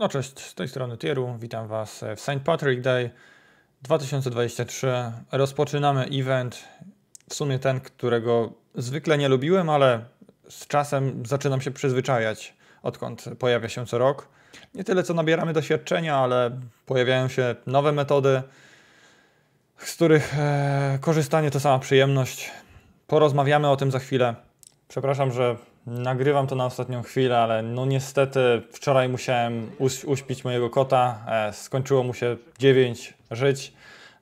No cześć, z tej strony Tieru, witam Was w St. Patrick Day 2023. Rozpoczynamy event, w sumie ten, którego zwykle nie lubiłem, ale z czasem zaczynam się przyzwyczajać, odkąd pojawia się co rok. Nie tyle co nabieramy doświadczenia, ale pojawiają się nowe metody, z których e, korzystanie to sama przyjemność. Porozmawiamy o tym za chwilę. Przepraszam, że Nagrywam to na ostatnią chwilę, ale no niestety wczoraj musiałem uś uśpić mojego kota. E, skończyło mu się 9 żyć.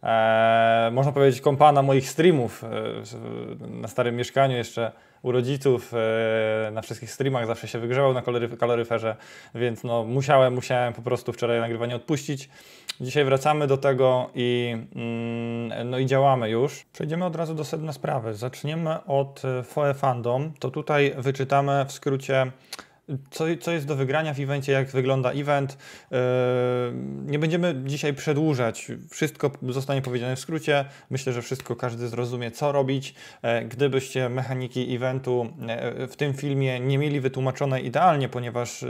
E, można powiedzieć kompana moich streamów e, na starym mieszkaniu jeszcze u rodziców, e, na wszystkich streamach zawsze się wygrzewał na kaloryferze, więc no musiałem, musiałem po prostu wczoraj nagrywanie odpuścić. Dzisiaj wracamy do tego i, mm, no i działamy już. Przejdziemy od razu do sedna sprawy. Zaczniemy od e, Foe Fandom. To tutaj wyczytamy w skrócie co, co jest do wygrania w evencie, jak wygląda event. Yy, nie będziemy dzisiaj przedłużać, wszystko zostanie powiedziane w skrócie. Myślę, że wszystko każdy zrozumie, co robić. Yy, gdybyście mechaniki eventu yy, w tym filmie nie mieli wytłumaczone idealnie, ponieważ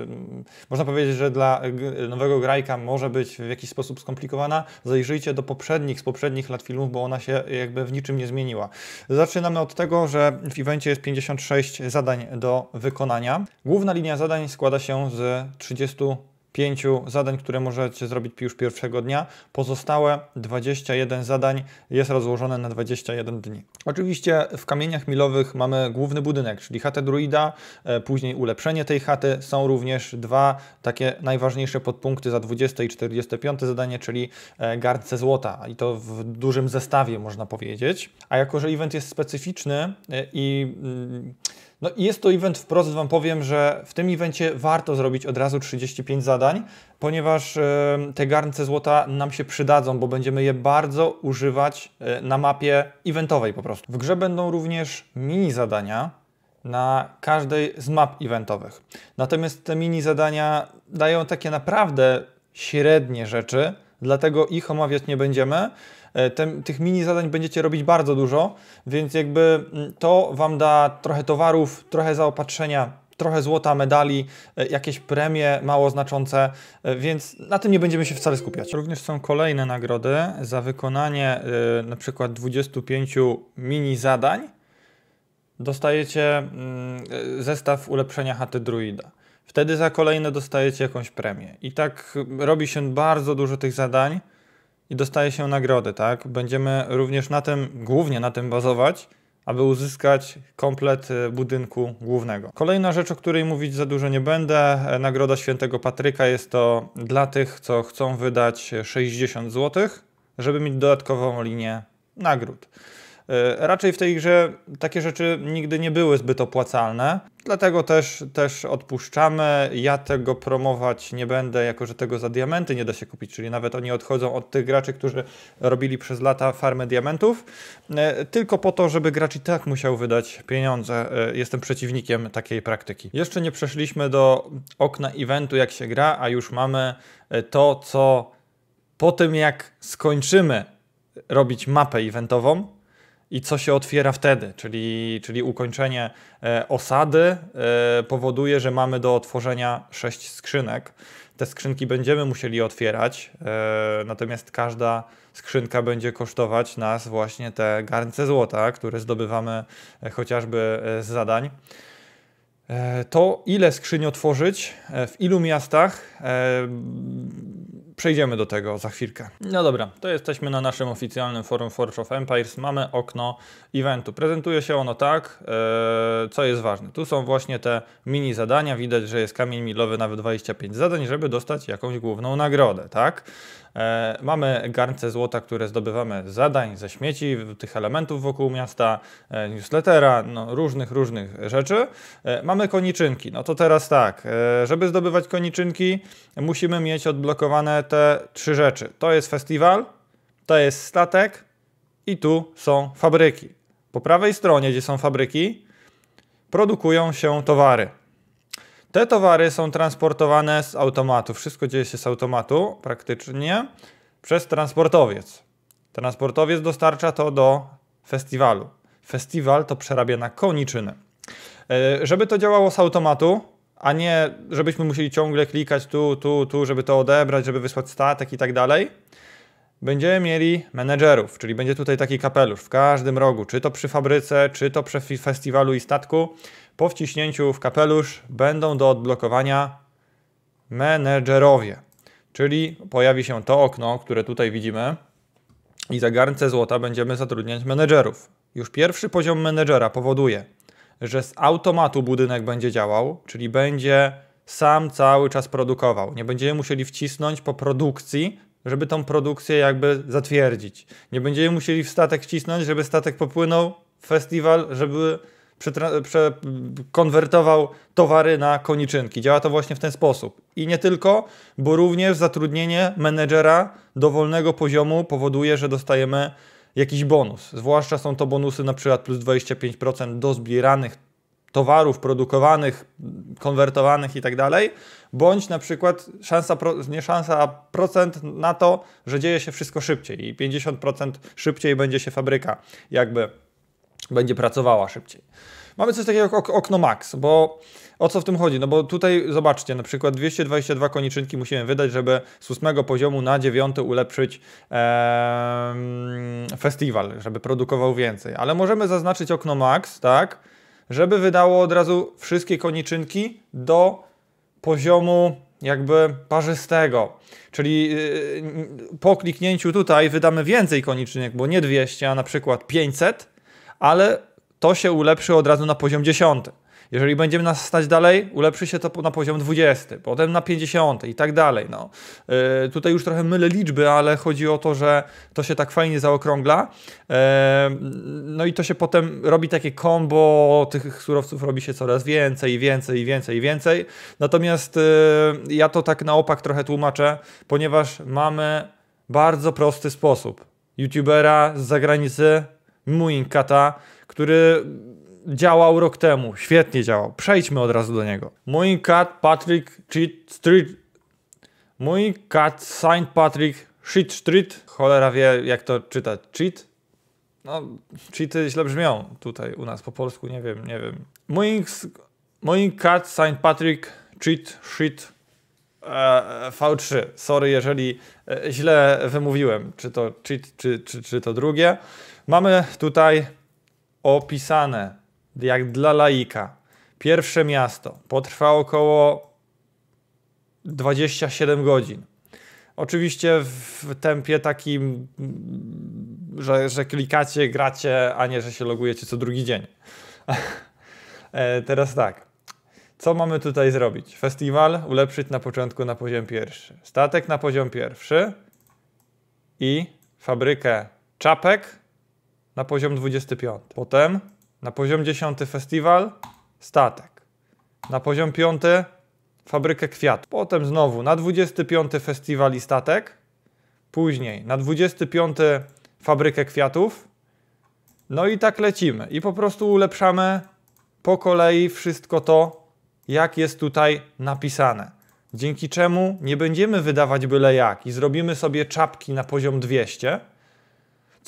można powiedzieć, że dla nowego grajka może być w jakiś sposób skomplikowana, zajrzyjcie do poprzednich, z poprzednich lat filmów, bo ona się jakby w niczym nie zmieniła. Zaczynamy od tego, że w evencie jest 56 zadań do wykonania. Główna linia linia zadań składa się z 35 zadań, które możecie zrobić już pierwszego dnia. Pozostałe 21 zadań jest rozłożone na 21 dni. Oczywiście w kamieniach milowych mamy główny budynek, czyli chatę druida, e, później ulepszenie tej chaty. Są również dwa takie najważniejsze podpunkty za 20 i 45 zadanie, czyli e, garnce złota i to w dużym zestawie można powiedzieć. A jako, że event jest specyficzny e, i mm, no jest to event, wprost Wam powiem, że w tym evencie warto zrobić od razu 35 zadań, ponieważ te garnce złota nam się przydadzą, bo będziemy je bardzo używać e, na mapie eventowej po prostu. W grze będą również mini zadania, na każdej z map eventowych. Natomiast te mini zadania dają takie naprawdę średnie rzeczy, dlatego ich omawiać nie będziemy. E, Te, tych mini zadań będziecie robić bardzo dużo, więc jakby mm, to Wam da trochę towarów, trochę zaopatrzenia, trochę złota, medali, e, jakieś premie mało znaczące, e, więc na tym nie będziemy się wcale skupiać. Również są kolejne nagrody za wykonanie na przykład 25 mini zadań. Dostajecie mm, zestaw ulepszenia chaty druida. Wtedy za kolejne dostajecie jakąś premię. I tak robi się bardzo dużo tych zadań i dostaje się nagrody, tak? Będziemy również na tym, głównie na tym bazować, aby uzyskać komplet y, budynku głównego. Kolejna rzecz, o której mówić za dużo nie będę, e, Nagroda Świętego Patryka jest to dla tych, co chcą wydać 60 e, zł, żeby mieć dodatkową linię nagród. E, raczej w tej grze takie rzeczy nigdy nie były zbyt opłacalne, dlatego też, też odpuszczamy. Ja tego promować nie będę, jako że tego za diamenty nie da się kupić, czyli nawet oni odchodzą od tych graczy, którzy robili przez lata farmę diamentów, e, tylko po to, żeby gracz i tak musiał wydać pieniądze. E, jestem przeciwnikiem takiej praktyki. Jeszcze nie przeszliśmy do okna eventu, jak się gra, a już mamy to, co po tym, jak skończymy robić mapę eventową, i co się otwiera wtedy, czyli, czyli ukończenie e, osady e, powoduje, że mamy do otworzenia sześć skrzynek. Te skrzynki będziemy musieli otwierać, e, natomiast każda skrzynka będzie kosztować nas właśnie te garnce złota, które zdobywamy chociażby z zadań. To, ile skrzyń otworzyć, w ilu miastach, przejdziemy do tego za chwilkę. No dobra, to jesteśmy na naszym oficjalnym forum Forge of Empires. Mamy okno eventu. Prezentuje się ono tak, yy, co jest ważne. Tu są właśnie te mini zadania. Widać, że jest kamień milowy nawet 25 zadań, żeby dostać jakąś główną nagrodę, tak? E, mamy garnce złota, które zdobywamy z zadań, ze śmieci, tych elementów wokół miasta, e, newslettera, no, różnych, różnych rzeczy. E, mamy koniczynki. No to teraz tak, żeby zdobywać koniczynki, musimy mieć odblokowane te trzy rzeczy. To jest festiwal, to jest statek i tu są fabryki. Po prawej stronie, gdzie są fabryki, produkują się towary. Te towary są transportowane z automatu. Wszystko dzieje się z automatu praktycznie przez transportowiec. Transportowiec dostarcza to do festiwalu. Festiwal to przerabia na koniczynę. E, żeby to działało z automatu, a nie żebyśmy musieli ciągle klikać tu, tu, tu, żeby to odebrać, żeby wysłać statek i tak dalej, będziemy mieli menedżerów, czyli będzie tutaj taki kapelusz w każdym rogu, czy to przy fabryce, czy to przy festiwalu i statku, po wciśnięciu w kapelusz będą do odblokowania menedżerowie. Czyli pojawi się to okno, które tutaj widzimy i za garnce złota będziemy zatrudniać menedżerów. Już pierwszy poziom menedżera powoduje, że z automatu budynek będzie działał, czyli będzie sam cały czas produkował. Nie będziemy musieli wcisnąć po produkcji, żeby tą produkcję jakby zatwierdzić. Nie będziemy musieli w statek wcisnąć, żeby statek popłynął, festiwal, żeby przekonwertował towary na koniczynki. Działa to właśnie w ten sposób. I nie tylko, bo również zatrudnienie menedżera dowolnego poziomu powoduje, że dostajemy jakiś bonus. Zwłaszcza są to bonusy na przykład plus 25% do zbieranych towarów produkowanych, konwertowanych i tak dalej, bądź na przykład szansa, nie szansa, a procent na to, że dzieje się wszystko szybciej i 50% szybciej będzie się fabryka jakby będzie pracowała szybciej. Mamy coś takiego jak okno max, bo o co w tym chodzi? No bo tutaj zobaczcie, na przykład 222 koniczynki musimy wydać, żeby z 8 poziomu na 9 ulepszyć festiwal, żeby produkował więcej. Ale możemy zaznaczyć okno max, tak, żeby wydało od razu wszystkie koniczynki do poziomu jakby parzystego. Czyli y, y, po kliknięciu tutaj wydamy więcej koniczynek, bo nie 200, a na przykład 500 ale to się ulepszy od razu na poziom 10. Jeżeli będziemy nas stać dalej, ulepszy się to na poziom 20, potem na 50 i tak dalej. No. Yy, tutaj już trochę mylę liczby, ale chodzi o to, że to się tak fajnie zaokrągla. Yy, no i to się potem robi takie kombo, tych surowców robi się coraz więcej i więcej i więcej i więcej. Natomiast yy, ja to tak na opak trochę tłumaczę, ponieważ mamy bardzo prosty sposób. YouTubera z zagranicy Muinkata, który działał rok temu, świetnie działał. Przejdźmy od razu do niego. Muinkat Patrick Cheat Street Muinkat Saint Patrick Cheat Street Cholera wie jak to czytać. Cheat? No, cheaty źle brzmią tutaj u nas po polsku, nie wiem, nie wiem. Muinkat Saint Patrick Cheat Street, e, V3. Sorry, jeżeli e, źle wymówiłem, czy to cheat, czy, czy, czy to drugie. Mamy tutaj opisane, jak dla laika, pierwsze miasto. Potrwa około 27 godzin. Oczywiście w tempie takim, mm, że, że klikacie, gracie, a nie, że się logujecie co drugi dzień. E, teraz tak. Co mamy tutaj zrobić? Festiwal ulepszyć na początku na poziom pierwszy. Statek na poziom pierwszy i fabrykę czapek na poziom 25. Potem na poziom 10 festiwal, statek. Na poziom 5 fabrykę kwiatów. Potem znowu na 25 festiwal i statek. Później na 25 fabrykę kwiatów. No i tak lecimy. I po prostu ulepszamy po kolei wszystko to, jak jest tutaj napisane. Dzięki czemu nie będziemy wydawać byle jak i zrobimy sobie czapki na poziom 200,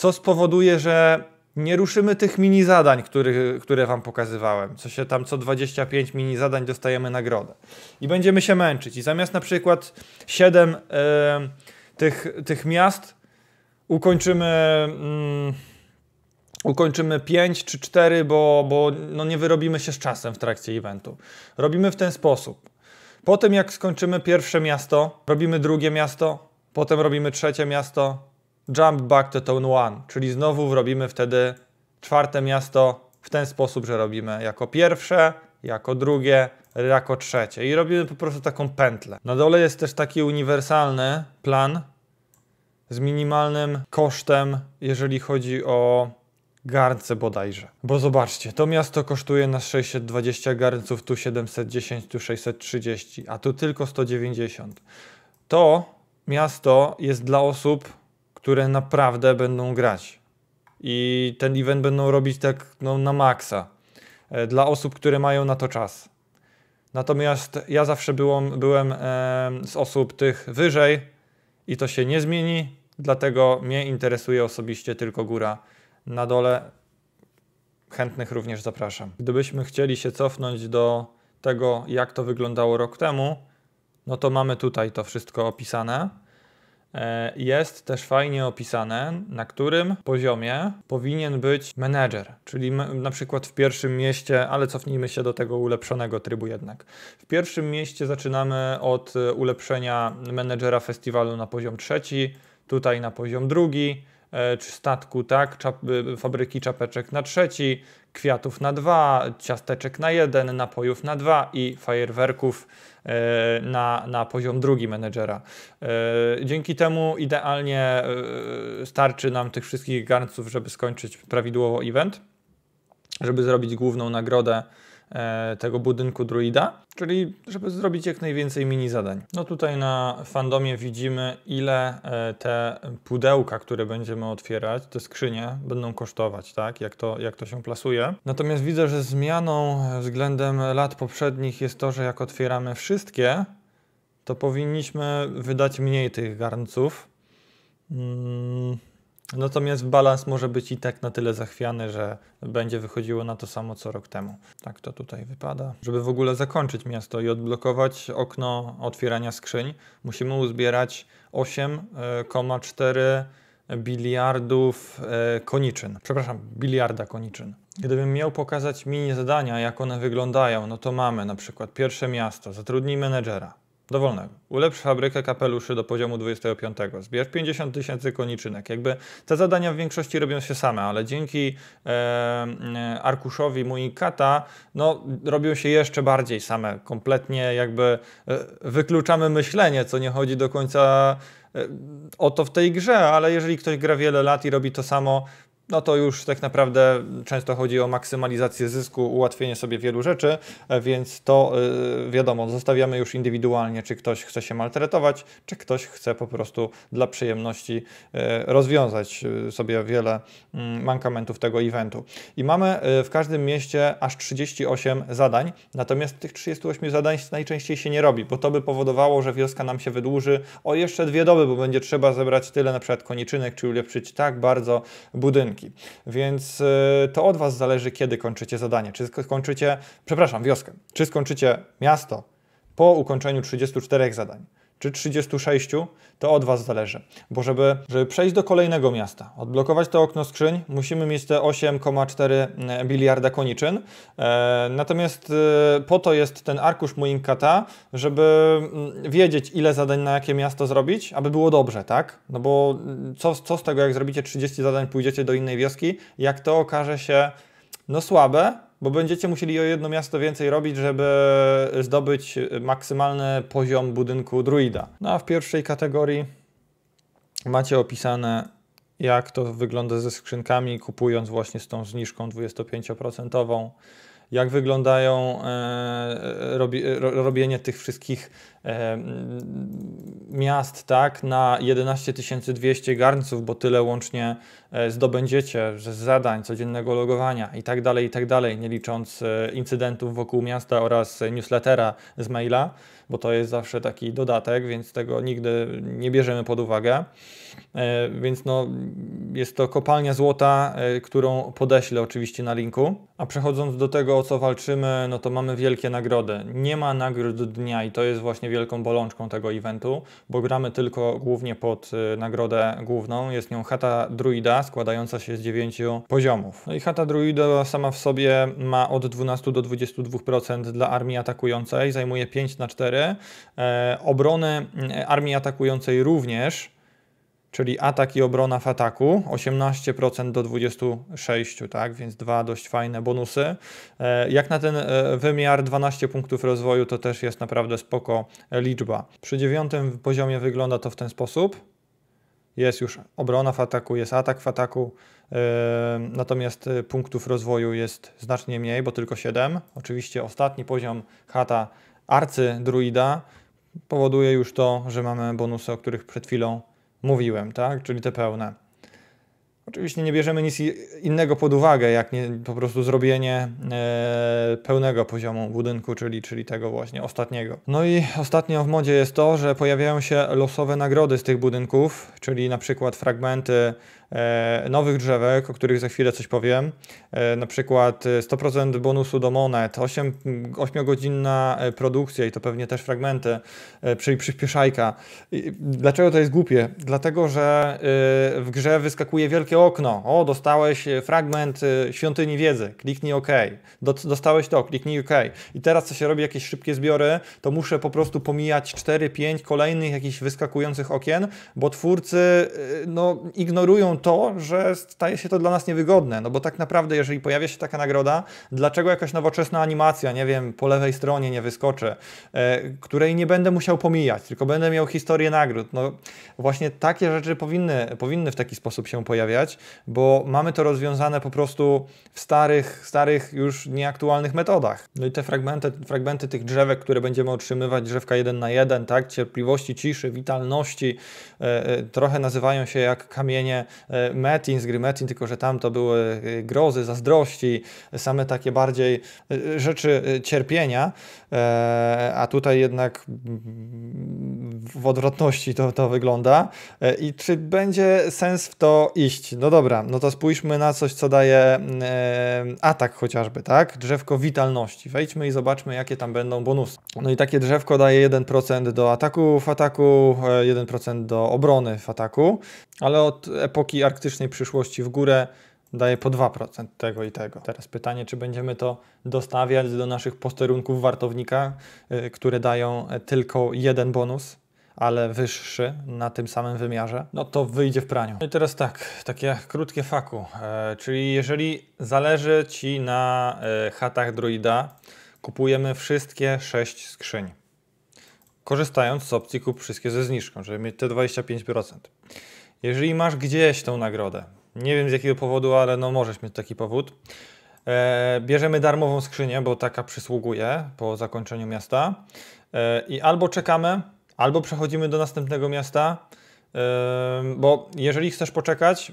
co spowoduje, że nie ruszymy tych mini zadań, który, które Wam pokazywałem. Co się tam co 25 mini zadań dostajemy nagrodę. I będziemy się męczyć. I zamiast na przykład 7 tych, tych miast ukończymy. Mm, ukończymy 5 czy 4, bo, bo no nie wyrobimy się z czasem w trakcie eventu. Robimy w ten sposób. Po tym, jak skończymy pierwsze miasto, robimy drugie miasto, potem robimy trzecie miasto, jump back to tone 1, czyli znowu robimy wtedy czwarte miasto w ten sposób, że robimy jako pierwsze, jako drugie, jako trzecie i robimy po prostu taką pętlę. Na dole jest też taki uniwersalny plan z minimalnym kosztem, jeżeli chodzi o garnce bodajże. Bo zobaczcie, to miasto kosztuje nas 620 garnców, tu 710, tu 630, a tu tylko 190. To miasto jest dla osób które naprawdę będą grać. I ten event będą robić tak no, na maksa. E, dla osób, które mają na to czas. Natomiast ja zawsze byłam, byłem, e, z osób tych wyżej i to się nie zmieni, dlatego mnie interesuje osobiście tylko góra. Na dole chętnych również zapraszam. Gdybyśmy chcieli się cofnąć do tego, jak to wyglądało rok temu, no to mamy tutaj to wszystko opisane. E, jest też fajnie opisane, na którym poziomie powinien być menedżer, czyli na przykład w pierwszym mieście, ale cofnijmy się do tego ulepszonego trybu jednak. W pierwszym mieście zaczynamy od e, ulepszenia menedżera festiwalu na poziom trzeci, tutaj na poziom drugi, E, czy statku, tak? Czap, e, fabryki czapeczek na trzeci, kwiatów na dwa, ciasteczek na jeden, napojów na dwa i fajerwerków e, na, na poziom drugi menedżera. Dzięki temu idealnie starczy nam tych wszystkich garnców, żeby skończyć prawidłowo event, żeby zrobić główną nagrodę E, tego budynku druida, czyli żeby zrobić jak najwięcej mini zadań. No tutaj na fandomie widzimy ile e, te pudełka, które będziemy otwierać, te skrzynie będą kosztować, tak? Jak to, jak to się plasuje. Natomiast widzę, że zmianą względem lat poprzednich jest to, że jak otwieramy wszystkie, to powinniśmy wydać mniej tych garnców. Hmm. Natomiast balans może być i tak na tyle zachwiany, że będzie wychodziło na to samo co rok temu. Tak to tutaj wypada. Żeby w ogóle zakończyć miasto i odblokować okno otwierania skrzyń, musimy uzbierać 8,4 e, biliardów e, koniczyn. Przepraszam, biliarda koniczyn. Gdybym miał pokazać mini zadania, jak one wyglądają, no to mamy na przykład pierwsze miasto, zatrudnij menedżera dowolnego. Ulepsz fabrykę kapeluszy do poziomu 25. Zbierz 50 tysięcy koniczynek. Jakby te zadania w większości robią się same, ale dzięki e, e arkuszowi Kata, no, robią się jeszcze bardziej same. Kompletnie jakby e, wykluczamy myślenie, co nie chodzi do końca e, o to w tej grze, ale jeżeli ktoś gra wiele lat i robi to samo, no to już tak naprawdę często chodzi o maksymalizację zysku, ułatwienie sobie wielu rzeczy, e, więc to e, wiadomo, zostawiamy już indywidualnie, czy ktoś chce się maltretować, czy ktoś chce po prostu dla przyjemności e, rozwiązać sobie wiele mm, mankamentów tego eventu. I mamy w każdym mieście aż 38 zadań, natomiast tych 38 zadań najczęściej się nie robi, bo to by powodowało, że wioska nam się wydłuży o jeszcze dwie doby, bo będzie trzeba zebrać tyle na przykład koniczynek, czy ulepszyć tak bardzo budynki. Więc y, to od Was zależy, kiedy kończycie zadanie. Czy skończycie, przepraszam, wioskę, czy skończycie miasto po ukończeniu 34 zadań czy 36, to od Was zależy. Bo żeby, żeby przejść do kolejnego miasta, odblokować to okno skrzyń, musimy mieć te 8,4 mm, biliarda koniczyn. E, natomiast e, po to jest ten arkusz Muinkata, żeby mm, wiedzieć, ile zadań na jakie miasto zrobić, aby było dobrze, tak? No bo mm, co, co z tego, jak zrobicie 30 zadań, pójdziecie do innej wioski, jak to okaże się no słabe, bo będziecie musieli o jedno miasto więcej robić, żeby zdobyć maksymalny poziom budynku druida. No a w pierwszej kategorii macie opisane, jak to wygląda ze skrzynkami, kupując właśnie z tą zniżką 25% jak wyglądają e, e, robi, e, robienie tych wszystkich miast tak, na 11 200 garnców, bo tyle łącznie zdobędziecie z zadań, codziennego logowania i tak dalej, i tak dalej, nie licząc incydentów wokół miasta oraz newslettera z maila bo to jest zawsze taki dodatek, więc tego nigdy nie bierzemy pod uwagę. E, więc no, jest to kopalnia złota, e, którą podeślę oczywiście na linku. A przechodząc do tego, o co walczymy, no to mamy wielkie nagrody. Nie ma nagród dnia i to jest właśnie wielką bolączką tego eventu, bo gramy tylko głównie pod e, nagrodę główną. Jest nią chata druida składająca się z 9 poziomów. No i chata druida sama w sobie ma od 12 do 22% dla armii atakującej, zajmuje 5 na 4 E, obronę mm, armii atakującej również, czyli atak i obrona w ataku, 18% do 26%, tak? więc dwa dość fajne bonusy. E, jak na ten e, wymiar 12 punktów rozwoju, to też jest naprawdę spoko liczba. Przy dziewiątym poziomie wygląda to w ten sposób. Jest już obrona w ataku, jest atak w ataku, natomiast punktów rozwoju jest znacznie mniej, bo tylko 7. Oczywiście ostatni poziom chata arcydruida, powoduje już to, że mamy bonusy, o których przed chwilą mówiłem, tak? czyli te pełne. Oczywiście nie bierzemy nic innego pod uwagę, jak nie, po prostu zrobienie e, pełnego poziomu budynku, czyli, czyli tego właśnie ostatniego. No i ostatnio w modzie jest to, że pojawiają się losowe nagrody z tych budynków, czyli na przykład fragmenty E, nowych drzewek, o których za chwilę coś powiem, e, na przykład 100% e, bonusu do monet, 8, 8-godzinna produkcja i to pewnie też fragmenty, czyli przyspieszajka. Dlaczego to jest głupie? Dlatego, że w grze wyskakuje wielkie okno. O, dostałeś fragment świątyni wiedzy, kliknij OK. Dostałeś to, kliknij OK. I teraz co się robi, jakieś szybkie zbiory, to muszę po prostu pomijać 4-5 kolejnych jakichś wyskakujących okien, bo twórcy no, ignorują to, że staje się to dla nas niewygodne, no bo tak naprawdę, jeżeli pojawia się taka nagroda, dlaczego jakaś nowoczesna animacja, nie wiem, po lewej stronie nie wyskoczy, e, której nie będę musiał pomijać, tylko będę miał historię nagród. No właśnie takie rzeczy powinny, powinny w taki sposób się pojawiać, bo mamy to rozwiązane po prostu w starych, starych już nieaktualnych metodach. No i te fragmenty, fragmenty tych drzewek, które będziemy otrzymywać, drzewka 1 na 1, tak, cierpliwości, ciszy, witalności, e, e, trochę nazywają się jak kamienie E, Metin, z gry Metin, tylko że tam to były e, grozy, zazdrości, same takie bardziej e, rzeczy cierpienia, a tutaj jednak w odwrotności to, to wygląda. I czy będzie sens w to iść? No dobra, no to spójrzmy na coś, co daje atak chociażby, tak? Drzewko witalności. Wejdźmy i zobaczmy, jakie tam będą bonusy. No i takie drzewko daje 1% do ataku w ataku, 1% do obrony w ataku, ale od epoki Polski arktycznej przyszłości w górę daje po 2% tego i tego. Teraz pytanie, czy będziemy to dostawiać do naszych posterunków wartownika, y, które dają e, tylko jeden bonus, ale wyższy na tym samym wymiarze, no to wyjdzie w praniu. No i teraz tak, takie krótkie faku, e, czyli jeżeli zależy Ci na e, chatach hatach kupujemy wszystkie 6 skrzyń, korzystając z opcji kup wszystkie ze zniżką, żeby mieć te 25%. Jeżeli masz gdzieś tą nagrodę, nie wiem z jakiego powodu, ale no możesz mieć taki powód, e, bierzemy darmową skrzynię, bo taka przysługuje po zakończeniu miasta e, i albo czekamy, albo przechodzimy do następnego miasta, e, bo jeżeli chcesz poczekać,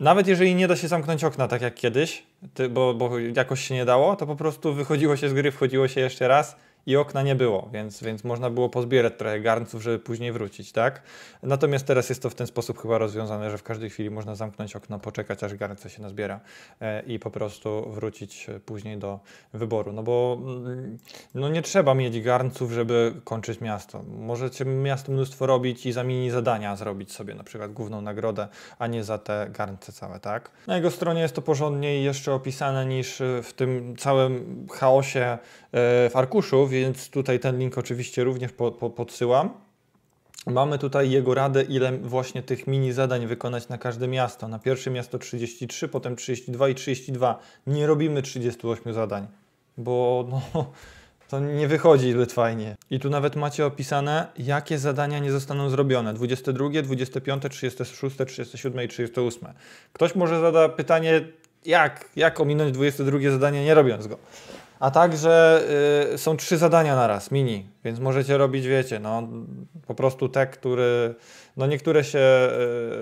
nawet jeżeli nie da się zamknąć okna tak jak kiedyś, ty, bo, bo jakoś się nie dało, to po prostu wychodziło się z gry, wchodziło się jeszcze raz, i okna nie było, więc, więc można było pozbierać trochę garnców, żeby później wrócić, tak? Natomiast teraz jest to w ten sposób chyba rozwiązane, że w każdej chwili można zamknąć okno, poczekać aż garnca się nazbiera e, i po prostu wrócić e, później do wyboru, no bo mm, no nie trzeba mieć garnców, żeby kończyć miasto. Możecie miasto mnóstwo robić i za mini zadania zrobić sobie na przykład główną nagrodę, a nie za te garnce całe, tak? Na jego stronie jest to porządniej jeszcze opisane niż w tym całym chaosie e, w arkuszu, więc tutaj ten link oczywiście również po, po, podsyłam. Mamy tutaj jego radę, ile właśnie tych mini zadań wykonać na każde miasto. Na pierwsze miasto 33, potem 32 i 32. Nie robimy 38 zadań, bo no, to nie wychodzi zbyt fajnie. I tu nawet macie opisane, jakie zadania nie zostaną zrobione. 22, 25, 36, 37 i 38. Ktoś może zada pytanie, jak, jak ominąć 22 zadanie nie robiąc go a także y, są trzy zadania na raz, mini. Więc możecie robić, wiecie, no, po prostu te, które, no niektóre się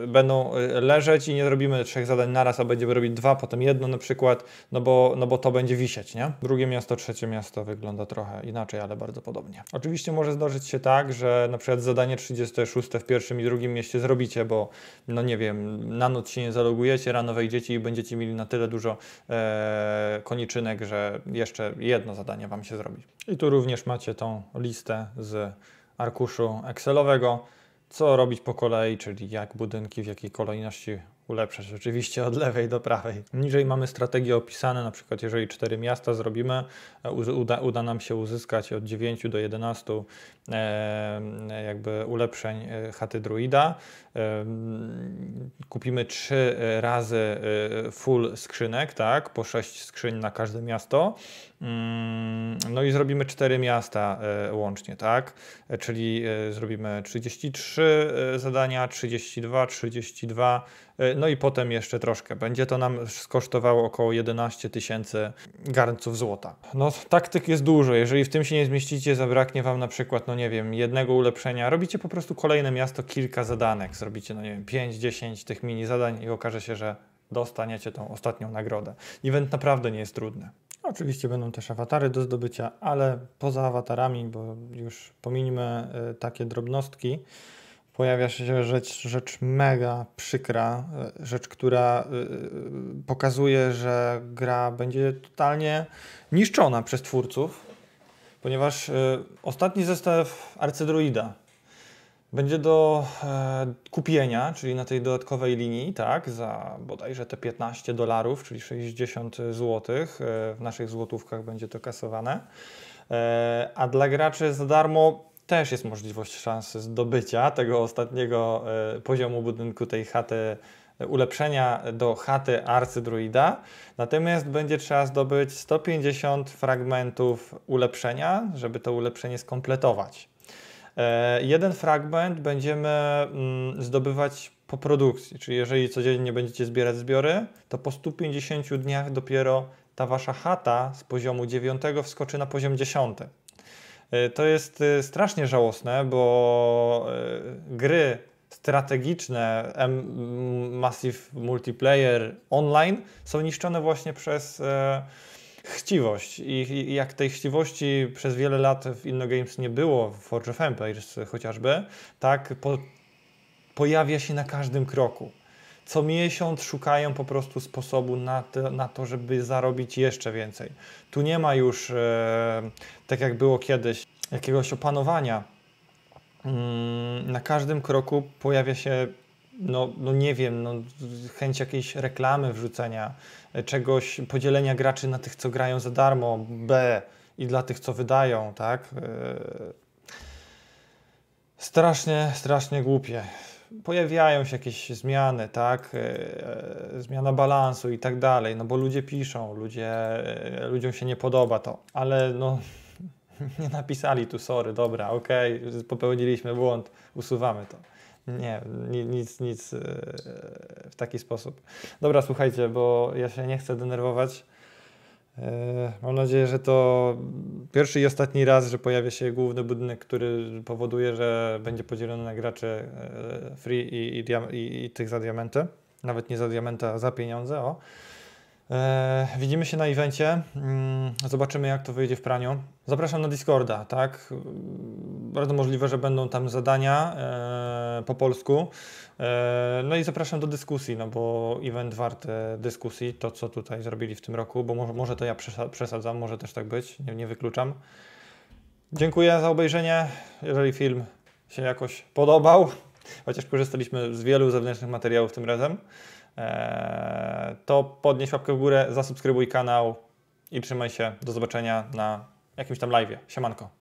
y, będą y, leżeć i nie zrobimy trzech zadań naraz, a będziemy robić dwa, potem jedno na przykład, no bo, no bo to będzie wisieć, nie? Drugie miasto, trzecie miasto wygląda trochę inaczej, ale bardzo podobnie. Oczywiście może zdarzyć się tak, że na przykład zadanie 36 w pierwszym i drugim mieście zrobicie, bo no nie wiem, na noc się nie zalogujecie, rano wejdziecie i będziecie mieli na tyle dużo e, koniczynek, że jeszcze jedno zadanie Wam się zrobi. I tu również macie tą listę listę z arkuszu Excelowego, co robić po kolei, czyli jak budynki w jakiej kolejności ulepszać, oczywiście od lewej do prawej. Niżej mamy strategie opisane, na przykład jeżeli cztery miasta zrobimy, e, uda, uda nam się uzyskać od 9 do 11 E, jakby ulepszeń e, chaty druida. E, kupimy trzy razy full skrzynek, tak, po sześć skrzyń na każde miasto. Mm, no i zrobimy cztery miasta łącznie, tak? Czyli zrobimy 33 zadania, 32, 32, no i potem jeszcze troszkę. Będzie to nam skosztowało około 11 tysięcy garnców złota. No taktyk jest dużo. Jeżeli w tym się nie zmieścicie, zabraknie Wam na przykład, no nie wiem, jednego ulepszenia, robicie po prostu kolejne miasto kilka zadanek, zrobicie, no nie wiem, 5-10 tych mini zadań i okaże się, że dostaniecie tą ostatnią nagrodę. Event naprawdę nie jest trudny. Oczywiście będą też awatary do zdobycia, ale poza awatarami, bo już pominimy y, takie drobnostki, pojawia się rzecz, rzecz mega przykra, y, rzecz, która y, pokazuje, że gra będzie totalnie niszczona przez twórców ponieważ e, ostatni zestaw Arcydroida będzie do e, kupienia, czyli na tej dodatkowej linii, tak, za bodajże te 15 dolarów, czyli 60 zł. E, w naszych złotówkach będzie to kasowane. a dla graczy za darmo też jest możliwość szansy zdobycia tego ostatniego poziomu budynku tej chaty ulepszenia do chaty arcydruida, natomiast będzie trzeba zdobyć 150 fragmentów ulepszenia, żeby to ulepszenie skompletować. E, jeden fragment będziemy mm, zdobywać po produkcji, czyli jeżeli codziennie będziecie zbierać zbiory, to po 150 dniach dopiero ta wasza chata z poziomu 9 wskoczy na poziom 10. E, to jest y, strasznie żałosne, bo e, gry strategiczne Massive Multiplayer online są niszczone właśnie przez e, chciwość. I, I, jak tej chciwości przez wiele lat w InnoGames nie było, w Forge of Empires chociażby, tak po, pojawia się na każdym kroku. Co miesiąc szukają po prostu sposobu na, na to, żeby zarobić jeszcze więcej. Tu nie ma już, e, tak jak było kiedyś, jakiegoś opanowania Mm, na każdym kroku pojawia się, no, no nie wiem, no, chęć jakiejś reklamy wrzucenia, e, czegoś, podzielenia graczy na tych, co grają za darmo, B i dla tych, co wydają, tak? E, strasznie, strasznie głupie. Pojawiają się jakieś zmiany, tak? E, zmiana balansu i tak dalej, no bo ludzie piszą, ludzie, ludziom się nie podoba to, ale no nie napisali tu sorry, dobra, okej, popełniliśmy błąd, usuwamy to. Nie, nic, nic e, w taki sposób. Dobra, słuchajcie, bo ja się nie chcę denerwować. E, mam nadzieję, że to pierwszy i ostatni raz, że pojawia się główny budynek, który powoduje, że będzie podzielony na gracze e, free i, i, i, i tych za diamenty. Nawet nie za diamenta, za pieniądze, o. E, widzimy się na evencie, mm, zobaczymy jak to wyjdzie w praniu. Zapraszam na Discorda, tak? Bardzo możliwe, że będą tam zadania e, po polsku. E, no i zapraszam do dyskusji, no bo event wart dyskusji, to co tutaj zrobili w tym roku, bo może, to ja przesadzam, może też tak być, nie wykluczam. Dziękuję za obejrzenie. Jeżeli film się jakoś podobał, chociaż korzystaliśmy z wielu zewnętrznych materiałów tym razem. E, to podnieś łapkę w górę, zasubskrybuj kanał i trzymaj się. Do zobaczenia na jakimś tam live. Siemanko.